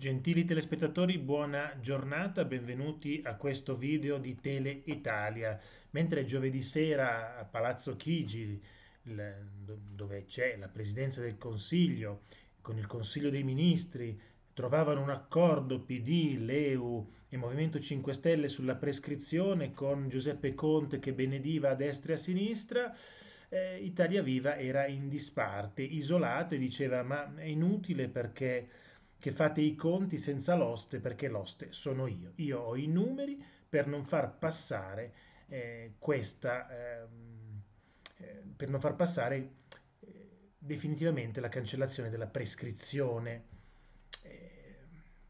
Gentili telespettatori, buona giornata, benvenuti a questo video di Tele Italia. Mentre giovedì sera a Palazzo Chigi, dove c'è la Presidenza del Consiglio, con il Consiglio dei Ministri, trovavano un accordo PD, Leu e Movimento 5 Stelle sulla prescrizione con Giuseppe Conte che benediva a destra e a sinistra, eh, Italia Viva era in disparte, isolata e diceva ma è inutile perché che fate i conti senza l'oste perché l'oste sono io. Io ho i numeri per non far passare eh, questa, ehm, eh, per non far passare eh, definitivamente la cancellazione della prescrizione. Eh,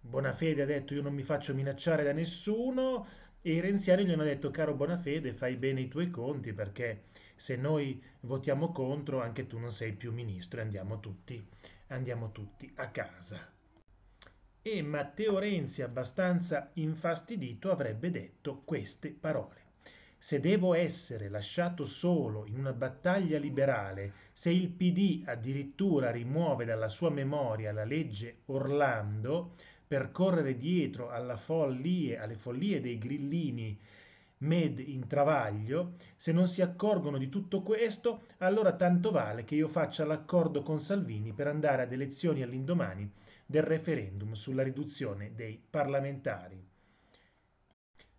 Bonafede ha detto io non mi faccio minacciare da nessuno e i renziani gli hanno detto caro Bonafede fai bene i tuoi conti perché se noi votiamo contro anche tu non sei più ministro e andiamo tutti, andiamo tutti a casa e Matteo Renzi, abbastanza infastidito, avrebbe detto queste parole. Se devo essere lasciato solo in una battaglia liberale, se il PD addirittura rimuove dalla sua memoria la legge Orlando per correre dietro follie, alle follie dei grillini med in travaglio, se non si accorgono di tutto questo, allora tanto vale che io faccia l'accordo con Salvini per andare ad elezioni all'indomani del referendum sulla riduzione dei parlamentari.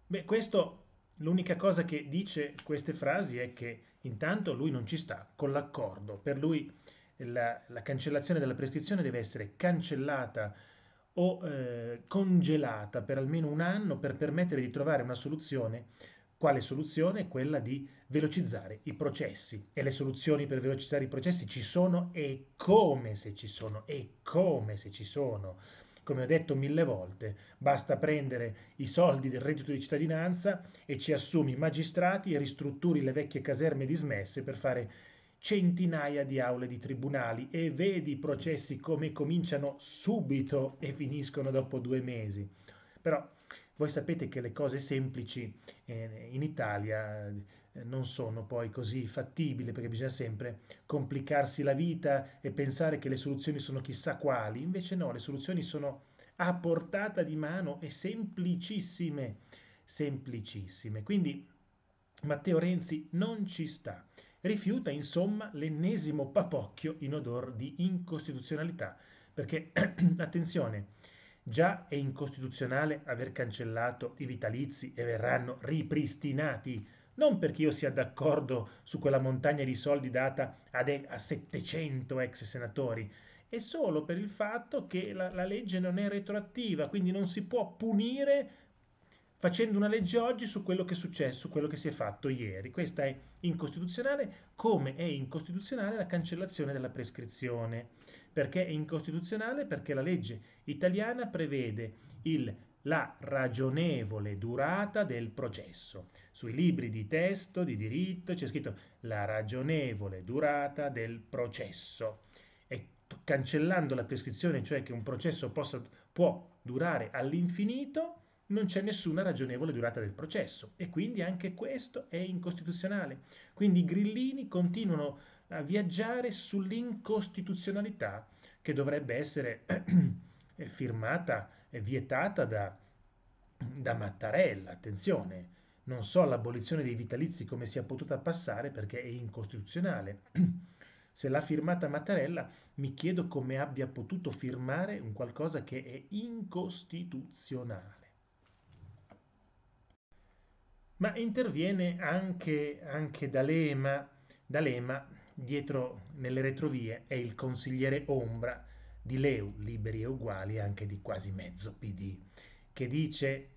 Beh, questo, l'unica cosa che dice queste frasi è che intanto lui non ci sta con l'accordo, per lui la, la cancellazione della prescrizione deve essere cancellata o eh, congelata per almeno un anno per permettere di trovare una soluzione quale soluzione è quella di velocizzare i processi. E le soluzioni per velocizzare i processi ci sono e come se ci sono, e come se ci sono. Come ho detto mille volte, basta prendere i soldi del reddito di cittadinanza e ci assumi magistrati e ristrutturi le vecchie caserme dismesse per fare centinaia di aule di tribunali e vedi i processi come cominciano subito e finiscono dopo due mesi. Però voi sapete che le cose semplici eh, in Italia eh, non sono poi così fattibili perché bisogna sempre complicarsi la vita e pensare che le soluzioni sono chissà quali, invece no, le soluzioni sono a portata di mano e semplicissime, semplicissime. Quindi Matteo Renzi non ci sta. Rifiuta insomma l'ennesimo papocchio in odor di incostituzionalità, perché attenzione, Già è incostituzionale aver cancellato i vitalizi e verranno ripristinati, non perché io sia d'accordo su quella montagna di soldi data a, de- a 700 ex senatori, è solo per il fatto che la, la legge non è retroattiva, quindi non si può punire facendo una legge oggi su quello che è successo, su quello che si è fatto ieri. Questa è incostituzionale, come è incostituzionale la cancellazione della prescrizione. Perché è incostituzionale? Perché la legge italiana prevede il la ragionevole durata del processo. Sui libri di testo, di diritto, c'è scritto la ragionevole durata del processo. E cancellando la prescrizione, cioè che un processo possa, può durare all'infinito, non c'è nessuna ragionevole durata del processo e quindi anche questo è incostituzionale. Quindi i grillini continuano a viaggiare sull'incostituzionalità che dovrebbe essere eh, firmata e vietata da, da Mattarella. Attenzione, non so l'abolizione dei vitalizi come sia potuta passare perché è incostituzionale. Se l'ha firmata Mattarella, mi chiedo come abbia potuto firmare un qualcosa che è incostituzionale. Ma interviene anche, anche D'Alema, D'Alema dietro nelle retrovie è il consigliere Ombra di Leu, Liberi e Uguali, anche di quasi mezzo PD, che dice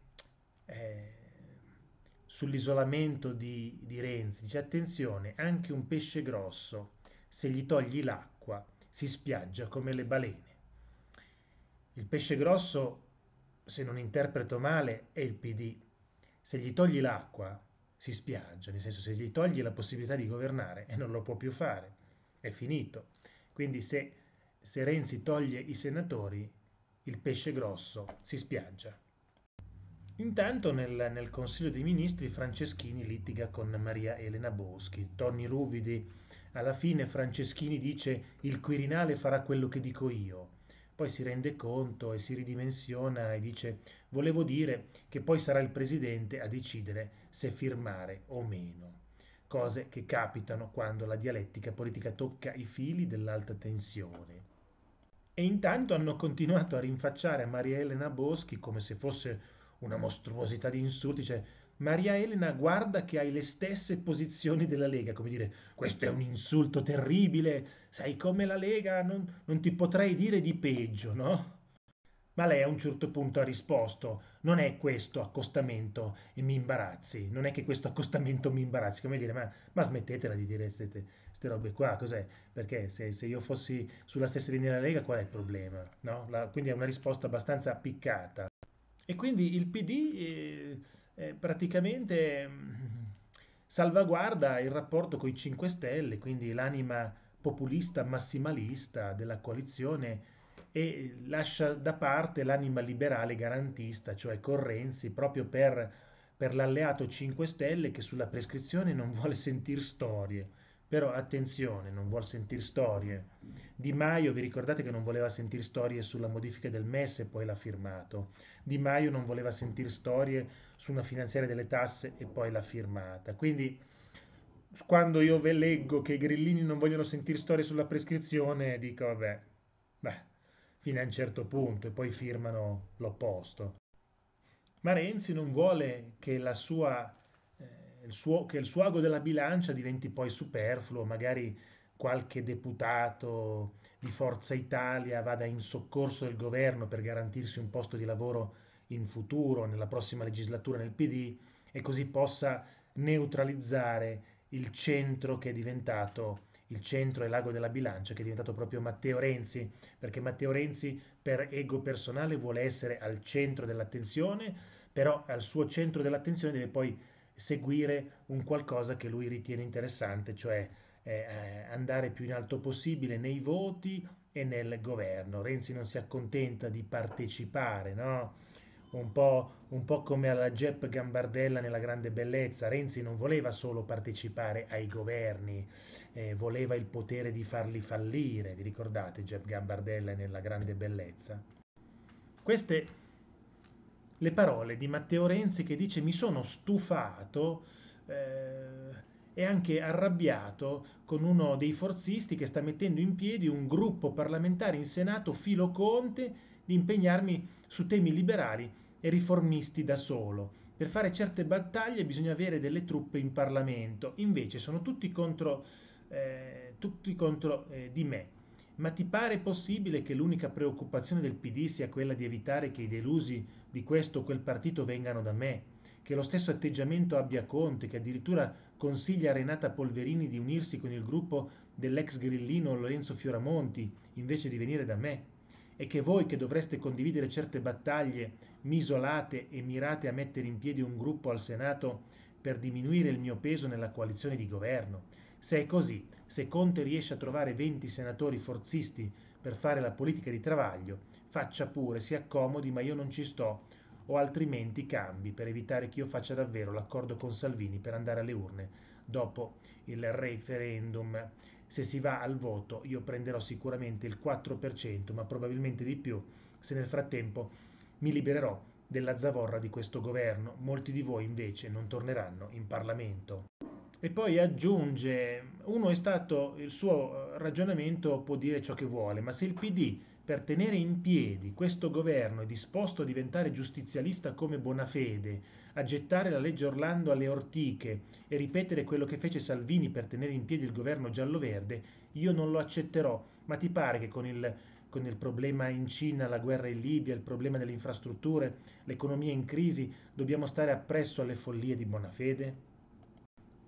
eh, sull'isolamento di, di Renzi, dice attenzione, anche un pesce grosso, se gli togli l'acqua, si spiaggia come le balene. Il pesce grosso, se non interpreto male, è il PD. Se gli togli l'acqua, si spiaggia, nel senso se gli togli la possibilità di governare e eh, non lo può più fare, è finito. Quindi se, se Renzi toglie i senatori, il pesce grosso si spiaggia. Intanto nel, nel, Consiglio dei Ministri Franceschini litiga con Maria Elena Boschi, toni ruvidi. Alla fine Franceschini dice il Quirinale farà quello che dico io poi si rende conto e si ridimensiona e dice volevo dire che poi sarà il presidente a decidere se firmare o meno. Cose che capitano quando la dialettica politica tocca i fili dell'alta tensione. E intanto hanno continuato a rinfacciare a Maria Elena Boschi come se fosse una mostruosità di insulti, cioè Maria Elena guarda che hai le stesse posizioni della Lega, come dire, questo è un insulto terribile, sai come la Lega, non, non ti potrei dire di peggio, no? Ma lei a un certo punto ha risposto, non è questo accostamento e mi imbarazzi, non è che questo accostamento mi imbarazzi, come dire, ma, ma smettetela di dire queste robe qua, cos'è? Perché se, se, io fossi sulla stessa linea della Lega qual è il problema? No? La, quindi è una risposta abbastanza appiccata. E quindi il PD... Eh, eh, praticamente mm, salvaguarda il rapporto con i 5 Stelle, quindi l'anima populista massimalista della coalizione e lascia da parte l'anima liberale garantista, cioè Correnzi, proprio per, per l'alleato 5 Stelle che sulla prescrizione non vuole sentir storie. Però attenzione, non vuol sentire storie. Di Maio, vi ricordate che non voleva sentire storie sulla modifica del MES e poi l'ha firmato. Di Maio non voleva sentire storie su una finanziaria delle tasse e poi l'ha firmata. Quindi quando io ve leggo che i grillini non vogliono sentire storie sulla prescrizione, dico vabbè, beh, fino a un certo punto e poi firmano l'opposto. Ma Renzi non vuole che la sua il suo, che il suago della bilancia diventi poi superfluo, magari qualche deputato di Forza Italia vada in soccorso del governo per garantirsi un posto di lavoro in futuro, nella prossima legislatura nel PD, e così possa neutralizzare il centro che è diventato il centro e l'ago della bilancia, che è diventato proprio Matteo Renzi, perché Matteo Renzi per ego personale vuole essere al centro dell'attenzione, però al suo centro dell'attenzione deve poi seguire un qualcosa che lui ritiene interessante, cioè eh, eh, andare più in alto possibile nei voti e nel governo. Renzi non si accontenta di partecipare, no? Un po', un po', come alla Gep Gambardella nella Grande Bellezza. Renzi non voleva solo partecipare ai governi, eh, voleva il potere di farli fallire. Vi ricordate Gep Gambardella nella Grande Bellezza? Queste le parole di Matteo Renzi che dice mi sono stufato eh, e anche arrabbiato con uno dei forzisti che sta mettendo in piedi un gruppo parlamentare in Senato filo Conte di impegnarmi su temi liberali e riformisti da solo. Per fare certe battaglie bisogna avere delle truppe in Parlamento, invece sono tutti contro, eh, tutti contro eh, di me. Ma ti pare possibile che l'unica preoccupazione del PD sia quella di evitare che i delusi di questo o quel partito vengano da me? Che lo stesso atteggiamento abbia Conte, che addirittura consiglia a Renata Polverini di unirsi con il gruppo dell'ex grillino Lorenzo Fioramonti invece di venire da me? E che voi che dovreste condividere certe battaglie mi isolate e mirate a mettere in piedi un gruppo al Senato per diminuire il mio peso nella coalizione di governo? Se è così, se Conte riesce a trovare 20 senatori forzisti per fare la politica di Travaglio, faccia pure, si accomodi, ma io non ci sto, o altrimenti cambi per evitare che io faccia davvero l'accordo con Salvini per andare alle urne dopo il referendum. Se si va al voto io prenderò sicuramente il 4%, ma probabilmente di più se nel frattempo mi libererò della zavorra di questo governo. Molti di voi invece non torneranno in Parlamento. E poi aggiunge, uno è stato, il suo eh, ragionamento può dire ciò che vuole, ma se il PD per tenere in piedi questo governo è disposto a diventare giustizialista come Bonafede, a gettare la legge Orlando alle ortiche e ripetere quello che fece Salvini per tenere in piedi il governo giallo-verde, io non lo accetterò. Ma ti pare che con il, con il problema in Cina, la guerra in Libia, il problema delle infrastrutture, l'economia in crisi, dobbiamo stare appresso alle follie di Bonafede?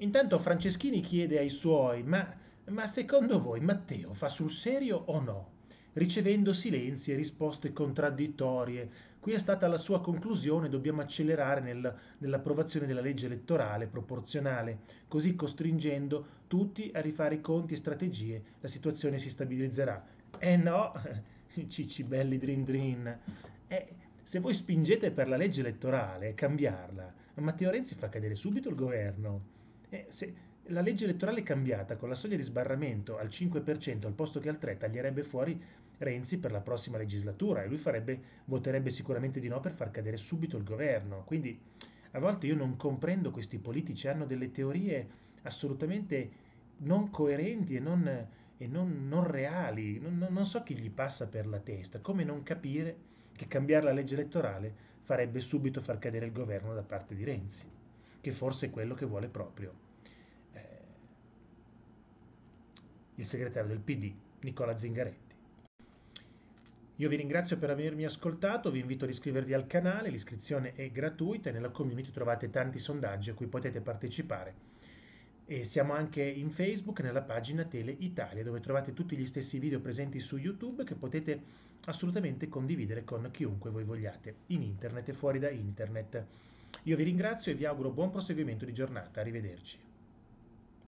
Intanto Franceschini chiede ai suoi, ma, ma secondo voi Matteo fa sul serio o no? Ricevendo silenzi e risposte contraddittorie. Qui è stata la sua conclusione, dobbiamo accelerare nel, nell'approvazione della legge elettorale proporzionale, così costringendo tutti a rifare i conti e strategie, la situazione si stabilizzerà. Eh no, cicci belli drin drin. Eh, se voi spingete per la legge elettorale e cambiarla, Matteo Renzi fa cadere subito il governo. Eh, se la legge elettorale cambiata con la soglia di sbarramento al 5% al posto che al 3% taglierebbe fuori Renzi per la prossima legislatura e lui farebbe, voterebbe sicuramente di no per far cadere subito il governo. Quindi a volte io non comprendo questi politici, hanno delle teorie assolutamente non coerenti e non, e non, non reali, non, non so chi gli passa per la testa, come non capire che cambiare la legge elettorale farebbe subito far cadere il governo da parte di Renzi che forse è quello che vuole proprio eh, il segretario del PD, Nicola Zingaretti. Io vi ringrazio per avermi ascoltato, vi invito ad iscrivervi al canale, l'iscrizione è gratuita e nella community trovate tanti sondaggi a cui potete partecipare. E siamo anche in Facebook nella pagina Tele Italia dove trovate tutti gli stessi video presenti su YouTube che potete assolutamente condividere con chiunque voi vogliate, in internet e fuori da internet. Io vi ringrazio e vi auguro buon proseguimento di giornata. Arrivederci.